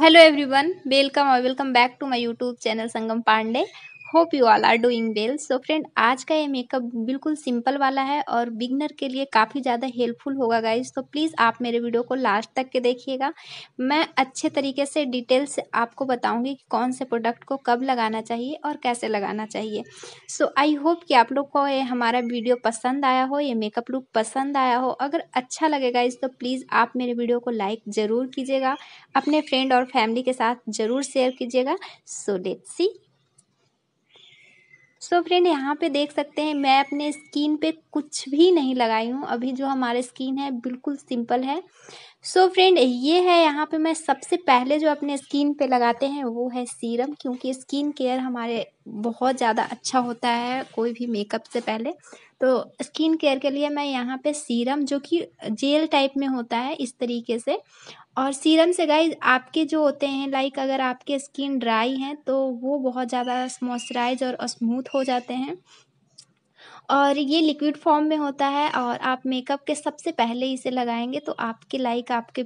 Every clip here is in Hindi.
हेलो एवरीवन वेलकम और welcome back to my YouTube channel Sangam Pandey hope you all are doing well so friend आज का ये मेकअप बिल्कुल सिंपल वाला है और बिगनर के लिए काफ़ी ज़्यादा हेल्पफुल होगा गाइज तो प्लीज़ आप मेरे वीडियो को लास्ट तक के देखिएगा मैं अच्छे तरीके से डिटेल से आपको बताऊंगी कि कौन से प्रोडक्ट को कब लगाना चाहिए और कैसे लगाना चाहिए सो आई होप कि आप लोग को ये हमारा वीडियो पसंद आया हो ये मेकअप लुक पसंद आया हो अगर अच्छा लगेगा इस तो प्लीज़ आप मेरे वीडियो को लाइक ज़रूर कीजिएगा अपने फ्रेंड और फैमिली के साथ ज़रूर शेयर कीजिएगा so let's see so friend यहाँ पे देख सकते हैं मैं अपने स्किन पे कुछ भी नहीं लगाई हूँ अभी जो हमारे स्किन है बिल्कुल सिंपल है सो so फ्रेंड ये है यहाँ पे मैं सबसे पहले जो अपने स्किन पे लगाते हैं वो है सीरम क्योंकि स्किन केयर हमारे बहुत ज़्यादा अच्छा होता है कोई भी मेकअप से पहले तो स्किन केयर के लिए मैं यहाँ पे सीरम जो कि जेल टाइप में होता है इस तरीके से और सीरम से गाइज आपके जो होते हैं लाइक अगर आपके स्किन ड्राई हैं तो वो बहुत ज़्यादा मॉइस्चराइज और स्मूथ हो जाते हैं और ये लिक्विड फॉर्म में होता है और आप मेकअप के सबसे पहले इसे लगाएंगे तो आपके लाइक आपके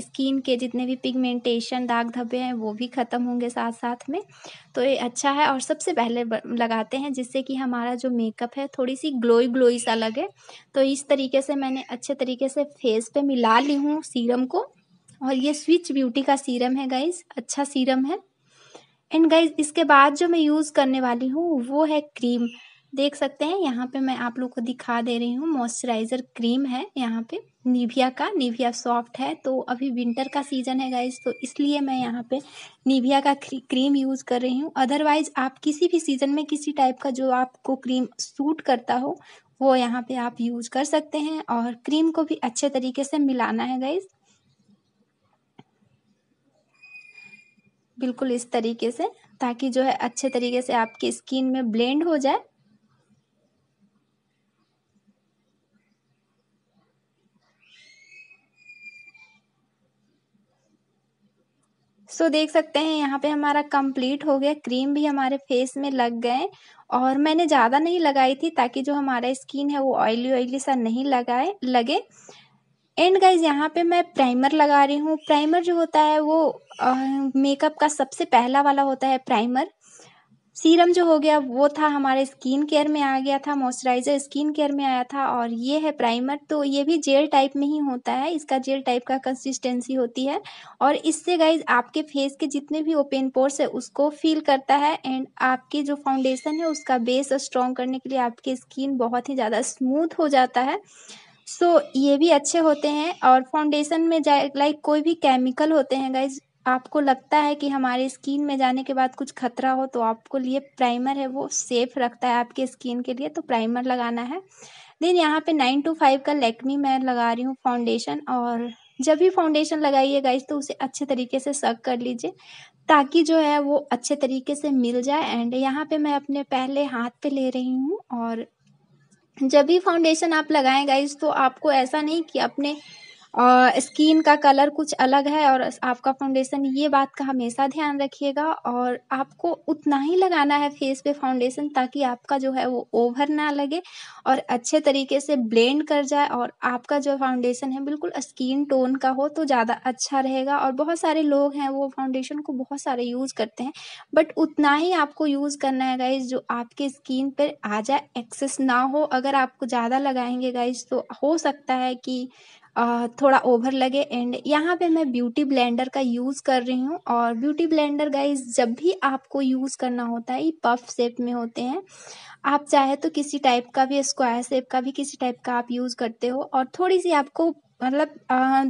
स्किन के जितने भी पिगमेंटेशन दाग धब्बे हैं वो भी ख़त्म होंगे साथ साथ में तो ये अच्छा है और सबसे पहले लगाते हैं जिससे कि हमारा जो मेकअप है थोड़ी सी ग्लोई ग्लोई सा लगे तो इस तरीके से मैंने अच्छे तरीके से फेस पर मिला ली हूँ सीरम को और ये स्विच ब्यूटी का सीरम है गाइज अच्छा सीरम है एंड गाइज इसके बाद जो मैं यूज़ करने वाली हूँ वो है क्रीम देख सकते हैं यहाँ पे मैं आप लोग को दिखा दे रही हूँ मॉइस्चराइजर क्रीम है यहाँ पे निविया का निविया सॉफ्ट है तो अभी विंटर का सीजन है गाइज तो इसलिए मैं यहाँ पे निविया का क्रीम यूज़ कर रही हूँ अदरवाइज आप किसी भी सीज़न में किसी टाइप का जो आपको क्रीम सूट करता हो वो यहाँ पे आप यूज कर सकते हैं और क्रीम को भी अच्छे तरीके से मिलाना है गाइज बिल्कुल इस तरीके से ताकि जो है अच्छे तरीके से आपकी स्किन में ब्लेंड हो जाए सो देख सकते हैं यहाँ पे हमारा कंप्लीट हो गया क्रीम भी हमारे फेस में लग गए और मैंने ज़्यादा नहीं लगाई थी ताकि जो हमारा स्किन है वो ऑयली ऑयली सा नहीं लगाए लगे एंड गाइज यहाँ पे मैं प्राइमर लगा रही हूँ प्राइमर जो होता है वो मेकअप का सबसे पहला वाला होता है प्राइमर सीरम जो हो गया वो था हमारे स्किन केयर में आ गया था मॉइस्चराइजर स्किन केयर में आया था और ये है प्राइमर तो ये भी जेल टाइप में ही होता है इसका जेल टाइप का कंसिस्टेंसी होती है और इससे गाइज आपके फेस के जितने भी ओपन पोर्स है उसको फील करता है एंड आपके जो फाउंडेशन है उसका बेस स्ट्रॉन्ग करने के लिए आपकी स्किन बहुत ही ज़्यादा स्मूथ हो जाता है सो so, ये भी अच्छे होते हैं और फाउंडेशन में जाए लाइक कोई भी केमिकल होते हैं गाइज आपको लगता है कि हमारे स्किन में जाने के बाद कुछ खतरा हो तो आपको लिए प्राइमर है वो सेफ रखता है आपके स्किन के लिए तो प्राइमर लगाना है देन यहाँ पे नाइन टू फाइव का लेकमी मैं लगा रही हूँ फाउंडेशन और जब भी फाउंडेशन लगाइए गाइस तो उसे अच्छे तरीके से सक कर लीजिए ताकि जो है वो अच्छे तरीके से मिल जाए एंड यहाँ पे मैं अपने पहले हाथ पे ले रही हूँ और जब भी फाउंडेशन आप लगाएं गाइज तो आपको ऐसा नहीं कि अपने और स्किन का कलर कुछ अलग है और आपका फाउंडेशन ये बात का हमेशा ध्यान रखिएगा और आपको उतना ही लगाना है फेस पे फाउंडेशन ताकि आपका जो है वो ओवर ना लगे और अच्छे तरीके से ब्लेंड कर जाए और आपका जो फाउंडेशन है बिल्कुल स्किन टोन का हो तो ज़्यादा अच्छा रहेगा और बहुत सारे लोग हैं वो फाउंडेशन को बहुत सारे यूज़ करते हैं बट उतना ही आपको यूज़ करना है गाइज जो आपके स्किन पर आ जाए एक्सेस ना हो अगर आपको ज़्यादा लगाएंगे गाइज तो हो सकता है कि थोड़ा ओवर लगे एंड यहाँ पे मैं ब्यूटी ब्लेंडर का यूज़ कर रही हूँ और ब्यूटी ब्लेंडर गाइज जब भी आपको यूज़ करना होता है ये पफ शेप में होते हैं आप चाहे तो किसी टाइप का भी स्क्वायर शेप का भी किसी टाइप का आप यूज़ करते हो और थोड़ी सी आपको मतलब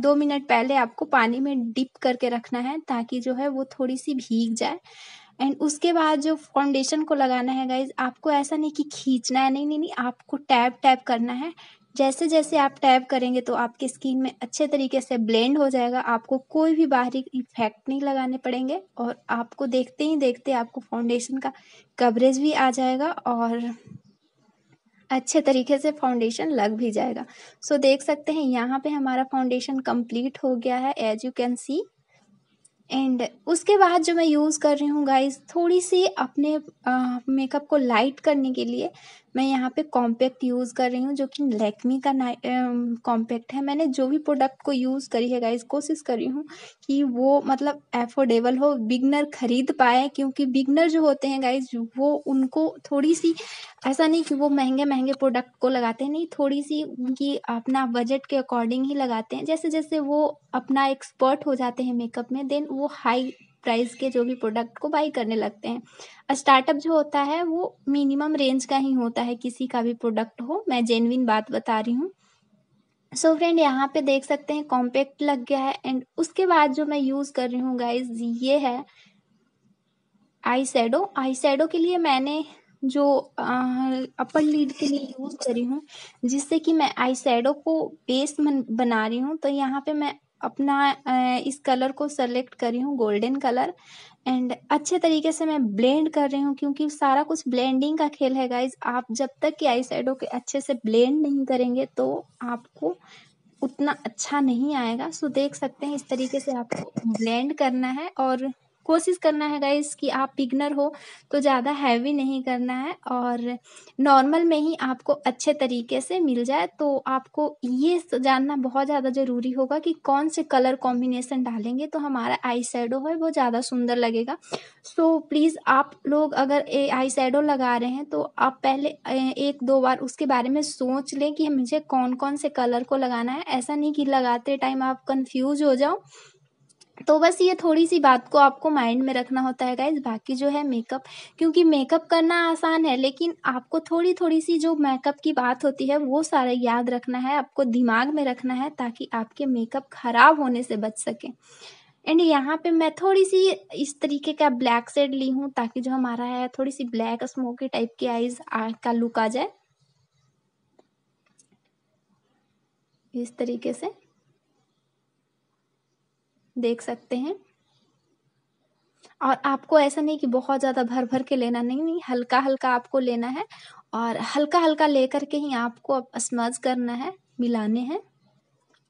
दो मिनट पहले आपको पानी में डिप करके रखना है ताकि जो है वो थोड़ी सी भीग जाए एंड उसके बाद जो फाउंडेशन को लगाना है गाइज आपको ऐसा नहीं कि खींचना है नहीं नहीं नहीं आपको टैप टैप करना है जैसे जैसे आप टैप करेंगे तो आपकी स्किन में अच्छे तरीके से ब्लेंड हो जाएगा आपको कोई भी बाहरी इफेक्ट नहीं लगाने पड़ेंगे और आपको देखते ही देखते आपको फाउंडेशन का कवरेज भी आ जाएगा और अच्छे तरीके से फाउंडेशन लग भी जाएगा सो so, देख सकते हैं यहाँ पे हमारा फाउंडेशन कंप्लीट हो गया है as you can see and उसके बाद जो मैं यूज़ कर रही हूँ गाइज थोड़ी सी अपने मेकअप को लाइट करने के लिए मैं यहाँ पे कॉम्पैक्ट यूज़ कर रही हूँ जो कि लैक्मी का ना कॉम्पैक्ट है मैंने जो भी प्रोडक्ट को यूज़ करी है गाइस कोशिश कर रही हूँ कि वो मतलब एफोर्डेबल हो बिगनर खरीद पाए क्योंकि बिगनर जो होते हैं गाइज वो उनको थोड़ी सी ऐसा नहीं कि वो महंगे महंगे प्रोडक्ट को लगाते हैं नहीं थोड़ी सी उनकी अपना बजट के अकॉर्डिंग ही लगाते हैं जैसे जैसे वो अपना एक्सपर्ट हो जाते हैं मेकअप में देन वो हाई प्राइस के जो भी प्रोडक्ट को बाई करने लगते हैं स्टार्टअप जो होता है वो मिनिमम रेंज का ही होता है किसी का भी प्रोडक्ट हो मैं जेनविन बात बता रही हूँ सो फ्रेंड यहाँ पे देख सकते हैं कॉम्पैक्ट लग गया है एंड उसके बाद जो मैं यूज़ कर रही हूँ गाइज ये है आई सैडो आई सैडो के लिए मैंने जो अपर लीड के लिए यूज़ करी हूँ जिससे कि मैं आई सैडो को बेस बना रही हूँ तो यहाँ पे मैं अपना इस कलर को सेलेक्ट करी हूँ गोल्डन कलर एंड अच्छे तरीके से मैं ब्लेंड कर रही हूँ क्योंकि सारा कुछ ब्लेंडिंग का खेल है गाइज आप जब तक कि आई साइडों के अच्छे से ब्लेंड नहीं करेंगे तो आपको उतना अच्छा नहीं आएगा सो देख सकते हैं इस तरीके से आपको ब्लेंड करना है और कोशिश करना है गाइस कि आप बिगनर हो तो ज़्यादा हैवी नहीं करना है और नॉर्मल में ही आपको अच्छे तरीके से मिल जाए तो आपको ये जानना बहुत ज़्यादा ज़रूरी होगा कि कौन से कलर कॉम्बिनेसन डालेंगे तो हमारा आई शेडो है वो ज़्यादा सुंदर लगेगा सो so, प्लीज़ आप लोग अगर आई शेडो लगा रहे हैं तो आप पहले एक दो बार उसके बारे में सोच लें कि मुझे कौन कौन से कलर को लगाना है ऐसा नहीं कि लगाते टाइम आप कन्फ्यूज हो जाओ तो बस ये थोड़ी सी बात को आपको माइंड में रखना होता है गाइज बाकी जो है मेकअप क्योंकि मेकअप करना आसान है लेकिन आपको थोड़ी थोड़ी सी जो मेकअप की बात होती है वो सारा याद रखना है आपको दिमाग में रखना है ताकि आपके मेकअप खराब होने से बच सके एंड यहाँ पे मैं थोड़ी सी इस तरीके का ब्लैक सेड ली हूँ ताकि जो हमारा है थोड़ी सी ब्लैक स्मोकी टाइप की आईज का लुक आ जाए इस तरीके से देख सकते हैं और आपको ऐसा नहीं कि बहुत ज़्यादा भर भर के लेना नहीं नहीं हल्का हल्का आपको लेना है और हल्का हल्का लेकर के ही आपको स्मज करना है मिलाने हैं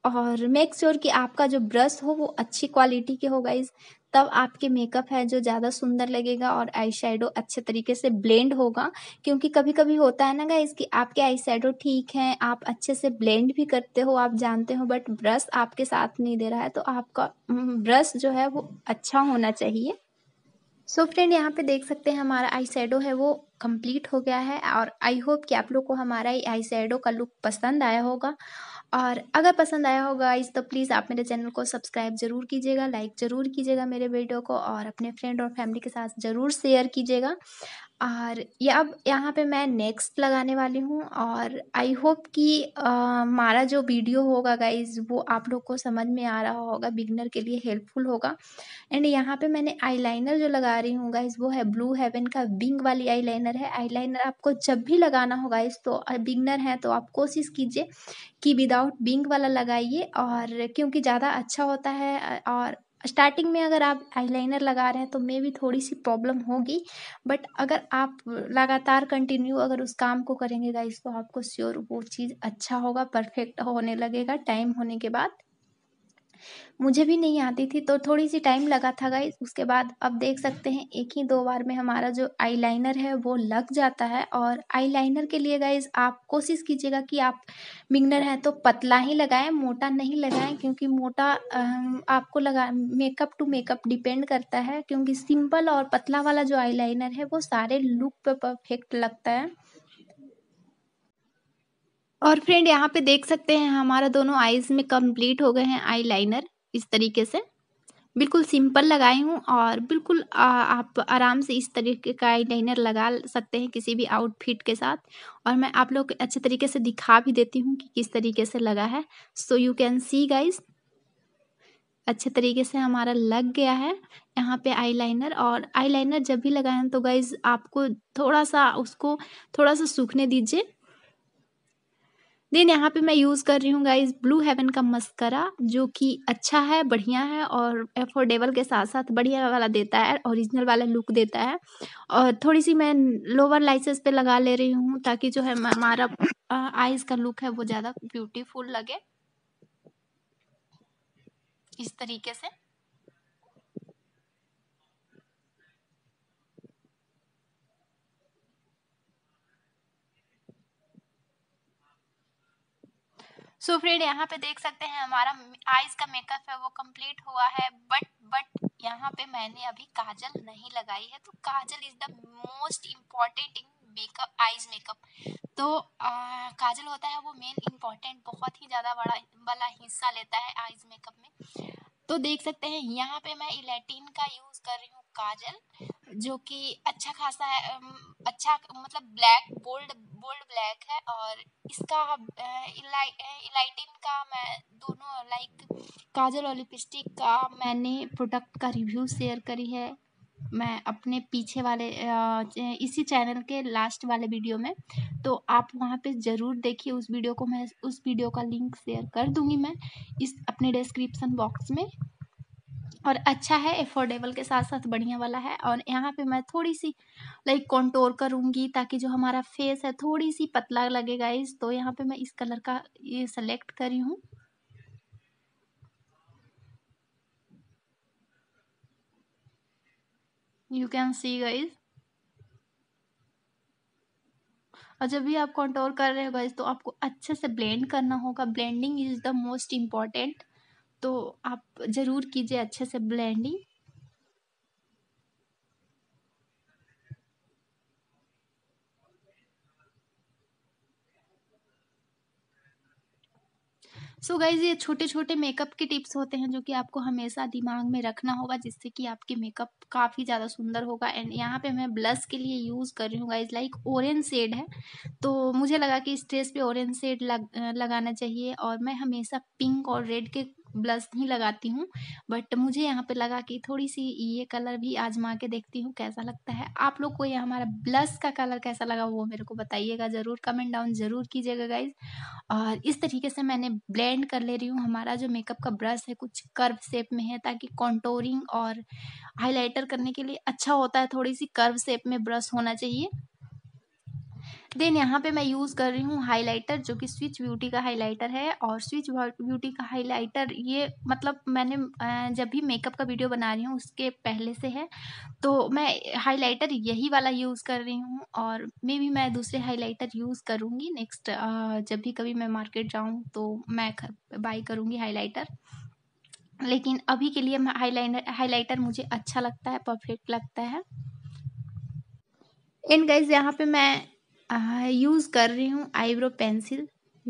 और मेक श्योर sure कि आपका जो ब्रश हो वो अच्छी क्वालिटी के हो गाइज तब आपके मेकअप है जो ज़्यादा सुंदर लगेगा और आई अच्छे तरीके से ब्लेंड होगा क्योंकि कभी कभी होता है ना गाइज कि आपके आई ठीक हैं आप अच्छे से ब्लेंड भी करते हो आप जानते हो बट ब्रश आपके साथ नहीं दे रहा है तो आपका ब्रश हम्म, जो है वो अच्छा होना चाहिए सो फ्रेंड यहाँ पे देख सकते हैं हमारा आई है वो कंप्लीट हो गया है और आई होप कि आप लोग को हमारा आई का लुक पसंद आया होगा और अगर पसंद आया होगा इस तो प्लीज़ आप मेरे चैनल को सब्सक्राइब ज़रूर कीजिएगा लाइक ज़रूर कीजिएगा मेरे वीडियो को और अपने फ्रेंड और फैमिली के साथ ज़रूर शेयर कीजिएगा और ये अब यहाँ पे मैं नेक्स्ट लगाने वाली हूँ और आई होप कि हमारा जो वीडियो होगा गाइज वो आप लोग को समझ में आ रहा होगा बिगनर के लिए हेल्पफुल होगा एंड यहाँ पे मैंने आईलाइनर जो लगा रही हूँ गाइज वो है ब्लू हेवन का विंग वाली आईलाइनर है आईलाइनर आपको जब भी लगाना हो गाइज तो बिगनर है तो आप कोशिश कीजिए कि विदाउट विंग वाला लगाइए और क्योंकि ज़्यादा अच्छा होता है और स्टार्टिंग में अगर आप आईलाइनर लगा रहे हैं तो मे भी थोड़ी सी प्रॉब्लम होगी बट अगर आप लगातार कंटिन्यू अगर उस काम को करेंगे गाइस तो आपको श्योर वो चीज़ अच्छा होगा परफेक्ट होने लगेगा टाइम होने के बाद मुझे भी नहीं आती थी तो थोड़ी सी टाइम लगा था गाइज उसके बाद अब देख सकते हैं एक ही दो बार में हमारा जो आईलाइनर है वो लग जाता है और आईलाइनर के लिए गाइज आप कोशिश कीजिएगा कि आप बिगनर हैं तो पतला ही लगाएं मोटा नहीं लगाएं क्योंकि मोटा आपको लगा मेकअप टू मेकअप डिपेंड करता है क्योंकि सिंपल और पतला वाला जो आई है वो सारे लुक पर परफेक्ट लगता है और फ्रेंड यहाँ पे देख सकते हैं हमारा दोनों आईज में कंप्लीट हो गए हैं आई लाइनर इस तरीके से बिल्कुल सिंपल लगाई हूँ और बिल्कुल आ, आप आराम से इस तरीके का आई लाइनर लगा सकते हैं किसी भी आउटफिट के साथ और मैं आप लोग अच्छे तरीके से दिखा भी देती हूँ कि किस तरीके से लगा है so you can see guys अच्छे तरीके से हमारा लग गया है यहाँ पे आईलाइनर और आईलाइनर जब भी लगाएं तो गाइज़ आपको थोड़ा सा उसको थोड़ा सा सूखने दीजिए देन यहाँ पे मैं यूज़ कर रही हूँ गाइज ब्लू हेवन का मस्करा जो कि अच्छा है बढ़िया है और एफोर्डेबल के साथ साथ बढ़िया वाला देता है ओरिजिनल वाला लुक देता है और थोड़ी सी मैं लोअर लाइसेंस पे लगा ले रही हूँ ताकि जो है हमारा आईज का लुक है वो ज़्यादा ब्यूटीफुल लगे इस तरीके से सो फ्रेंड यहाँ पे देख सकते हैं हमारा आईज का मेकअप है वो कंप्लीट हुआ है बट बट यहाँ पे मैंने अभी काजल नहीं लगाई है तो kajal is the most important in makeup eyes makeup तो आ, काजल होता है वो मेन इम्पॉर्टेंट बहुत ही ज़्यादा बड़ा वाला हिस्सा लेता है आईज मेकअप में तो देख सकते हैं यहाँ पे मैं इलेटिन का यूज़ कर रही हूँ काजल जो कि अच्छा खासा है अच्छा मतलब ब्लैक बोल्ड बोल्ड ब्लैक है और इसका इलाइटिन का मैं दोनों लाइक काजल और लिपस्टिक का मैंने प्रोडक्ट का रिव्यू शेयर करी है मैं अपने पीछे वाले इसी चैनल के लास्ट वाले वीडियो में तो आप वहाँ पे ज़रूर देखिए उस वीडियो को मैं उस वीडियो का लिंक शेयर कर दूँगी मैं इस अपने डिस्क्रिप्सन बॉक्स में और अच्छा है एफोर्डेबल के साथ साथ बढ़िया वाला है और यहाँ पे मैं थोड़ी सी लाइक कॉन्टोर करूँगी ताकि जो हमारा फेस है थोड़ी सी पतला लगेगा गाइज तो यहाँ पे मैं इस कलर का ये सेलेक्ट करी हूँ यू कैन सी गाइज और जब भी आप कॉन्टोर कर रहे हो गाइज तो आपको अच्छे से ब्लेंड करना होगा blending is the most important तो आप ज़रूर कीजिए अच्छे से ब्लेंडिंग सो so गाइज ये छोटे छोटे मेकअप के टिप्स होते हैं जो कि आपको हमेशा दिमाग में रखना होगा जिससे कि आपके मेकअप काफ़ी ज़्यादा सुंदर होगा एंड यहाँ पे मैं ब्लश के लिए यूज़ कर रही हूँ गाइज लाइक ऑरेंज शेड है तो मुझे लगा कि इस ड्रेस पे ऑरेंज शेड लग लगाना चाहिए और मैं हमेशा पिंक और रेड के ब्लश नहीं लगाती हूँ बट मुझे यहाँ पे लगा कि थोड़ी सी ये कलर भी आजमा के देखती हूँ कैसा लगता है आप लोग को ये हमारा ब्लश का कलर कैसा लगा वो मेरे को बताइएगा ज़रूर कमेंट डाउन ज़रूर कीजिएगा गाइज और इस तरीके से मैंने ब्लेंड कर ले रही हूँ हमारा जो मेकअप का ब्रश है कुछ कर्व शेप में है ताकि कॉन्टोरिंग और हाईलाइटर करने के लिए अच्छा होता है थोड़ी सी कर्व शेप में ब्रश होना चाहिए देन यहाँ पे मैं यूज़ कर रही हूँ हाइलाइटर जो कि स्विच ब्यूटी का हाइलाइटर है और स्विच ब्यूटी का हाइलाइटर ये मतलब मैंने जब भी मेकअप का वीडियो बना रही हूँ उसके पहले से है तो मैं हाइलाइटर यही वाला यूज़ कर रही हूँ और मे भी मैं दूसरे हाइलाइटर यूज़ करूँगी नेक्स्ट जब भी कभी मैं मार्केट जाऊँ तो मैं बाई करूँगी हाईलाइटर लेकिन अभी के लिए हाईलाइटर हाईलाइटर मुझे अच्छा लगता है परफेक्ट लगता है एंड गाइज यहाँ पे मैं यूज़ कर रही हूँ आईब्रो पेंसिल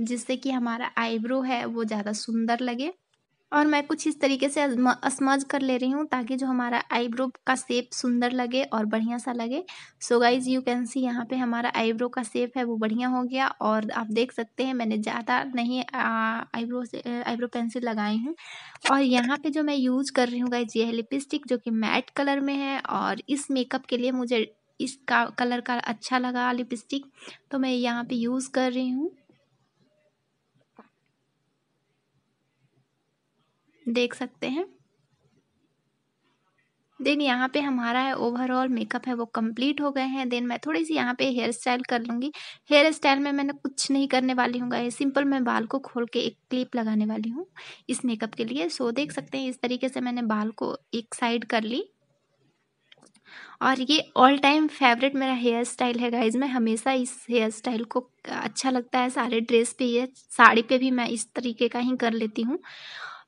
जिससे कि हमारा आईब्रो है वो ज़्यादा सुंदर लगे और मैं कुछ इस तरीके से असमज कर ले रही हूँ ताकि जो हमारा आईब्रो का सेप सुंदर लगे और बढ़िया सा लगे so guys you can see यहाँ पे हमारा आईब्रो का सेप है वो बढ़िया हो गया और आप देख सकते हैं मैंने ज़्यादा नहीं आईब्रो से आईब्रो पेंसिल लगाई हूँ और यहाँ पे जो मैं यूज़ कर रही हूँ गाइज ये है लिपस्टिक जो कि मैट कलर में है और इस मेकअप के लिए मुझे इस का कलर का अच्छा लगा लिपस्टिक तो मैं यहाँ पे यूज़ कर रही हूँ देख सकते हैं देन यहाँ पे हमारा है ओवरऑल मेकअप है वो कंप्लीट हो गए हैं देन मैं थोड़ी सी यहाँ पे हेयर स्टाइल कर लूँगी हेयर स्टाइल में मैंने कुछ नहीं करने वाली हूँ गाइस सिंपल मैं बाल को खोल के एक क्लिप लगाने वाली हूँ इस मेकअप के लिए सो देख सकते हैं इस तरीके से मैंने बाल को एक साइड कर ली और ये ऑल टाइम फेवरेट मेरा हेयर स्टाइल है गाइज मैं हमेशा इस हेयर स्टाइल को अच्छा लगता है सारे ड्रेस पे ये साड़ी पे भी मैं इस तरीके का ही कर लेती हूँ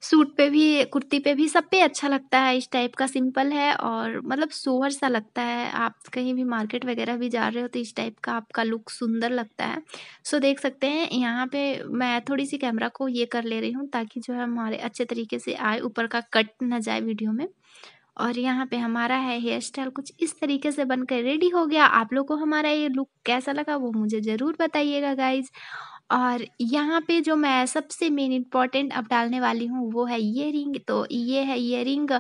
सूट पे भी कुर्ती पे भी सब पे अच्छा लगता है इस टाइप का सिंपल है और मतलब सोवर सा लगता है आप कहीं भी मार्केट वगैरह भी जा रहे हो तो इस टाइप का आपका लुक सुंदर लगता है सो देख सकते हैं यहाँ पे मैं थोड़ी सी कैमरा को ये कर ले रही हूँ ताकि जो है हमारे अच्छे तरीके से आए ऊपर का कट ना जाए वीडियो में और यहाँ पे हमारा है हेयर स्टाइल कुछ इस तरीके से बनकर रेडी हो गया आप लोग को हमारा ये लुक कैसा लगा वो मुझे ज़रूर बताइएगा गाइज और यहाँ पे जो मैं सबसे मेन इम्पॉर्टेंट अब डालने वाली हूँ वो है ये रिंग तो ये है ये रिंग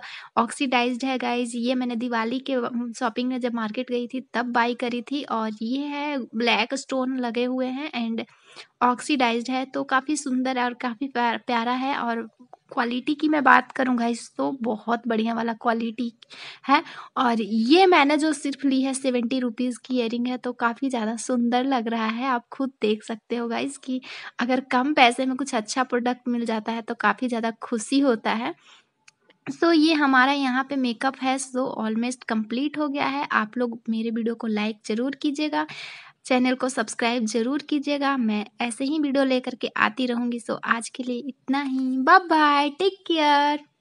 ऑक्सीडाइज्ड है गाइज ये मैंने दिवाली के शॉपिंग में जब मार्केट गई थी तब बाई करी थी और ये है ब्लैक स्टोन लगे हुए हैं एंड ऑक्सीडाइज्ड है तो काफ़ी सुंदर है और काफ़ी प्यारा है और क्वालिटी की मैं बात करूंगा इस तो बहुत बढ़िया वाला क्वालिटी है और ये मैंने जो सिर्फ ली है सेवेंटी रुपीज़ की इयरिंग है तो काफ़ी ज़्यादा सुंदर लग रहा है आप खुद देख सकते हो गाइस कि अगर कम पैसे में कुछ अच्छा प्रोडक्ट मिल जाता है तो काफ़ी ज़्यादा खुशी होता है सो so, ये हमारा यहाँ पे मेकअप है सो ऑलमोस्ट कंप्लीट हो गया है आप लोग मेरे वीडियो को लाइक ज़रूर कीजिएगा चैनल को सब्सक्राइब जरूर कीजिएगा मैं ऐसे ही वीडियो लेकर के आती रहूँगी सो आज के लिए इतना ही बाय बाय टेक केयर